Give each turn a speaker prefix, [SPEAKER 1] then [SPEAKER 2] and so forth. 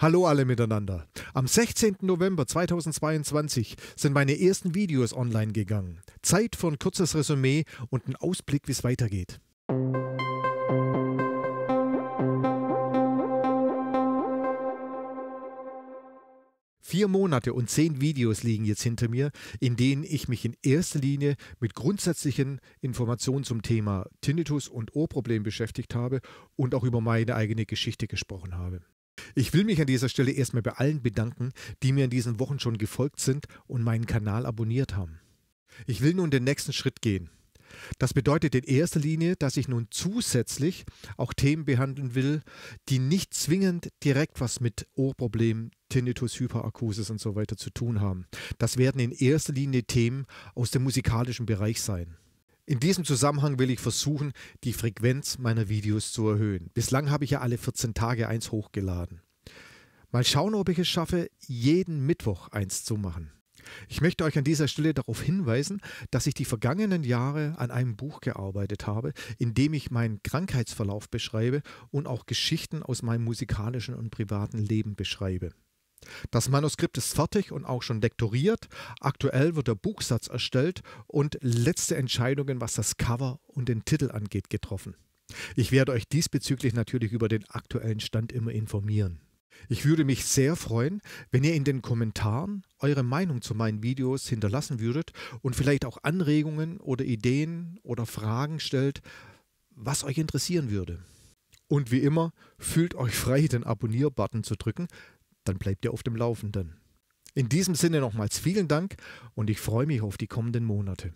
[SPEAKER 1] Hallo alle miteinander. Am 16. November 2022 sind meine ersten Videos online gegangen. Zeit für ein kurzes Resümee und einen Ausblick, wie es weitergeht. Vier Monate und zehn Videos liegen jetzt hinter mir, in denen ich mich in erster Linie mit grundsätzlichen Informationen zum Thema Tinnitus und Ohrproblem beschäftigt habe und auch über meine eigene Geschichte gesprochen habe. Ich will mich an dieser Stelle erstmal bei allen bedanken, die mir in diesen Wochen schon gefolgt sind und meinen Kanal abonniert haben. Ich will nun den nächsten Schritt gehen. Das bedeutet in erster Linie, dass ich nun zusätzlich auch Themen behandeln will, die nicht zwingend direkt was mit Ohrproblemen, Tinnitus, Hyperakusis und so weiter zu tun haben. Das werden in erster Linie Themen aus dem musikalischen Bereich sein. In diesem Zusammenhang will ich versuchen, die Frequenz meiner Videos zu erhöhen. Bislang habe ich ja alle 14 Tage eins hochgeladen. Mal schauen, ob ich es schaffe, jeden Mittwoch eins zu machen. Ich möchte euch an dieser Stelle darauf hinweisen, dass ich die vergangenen Jahre an einem Buch gearbeitet habe, in dem ich meinen Krankheitsverlauf beschreibe und auch Geschichten aus meinem musikalischen und privaten Leben beschreibe. Das Manuskript ist fertig und auch schon lektoriert. Aktuell wird der Buchsatz erstellt und letzte Entscheidungen, was das Cover und den Titel angeht, getroffen. Ich werde euch diesbezüglich natürlich über den aktuellen Stand immer informieren. Ich würde mich sehr freuen, wenn ihr in den Kommentaren eure Meinung zu meinen Videos hinterlassen würdet und vielleicht auch Anregungen oder Ideen oder Fragen stellt, was euch interessieren würde. Und wie immer, fühlt euch frei, den Abonnier-Button zu drücken, dann bleibt ihr auf dem Laufenden. In diesem Sinne nochmals vielen Dank und ich freue mich auf die kommenden Monate.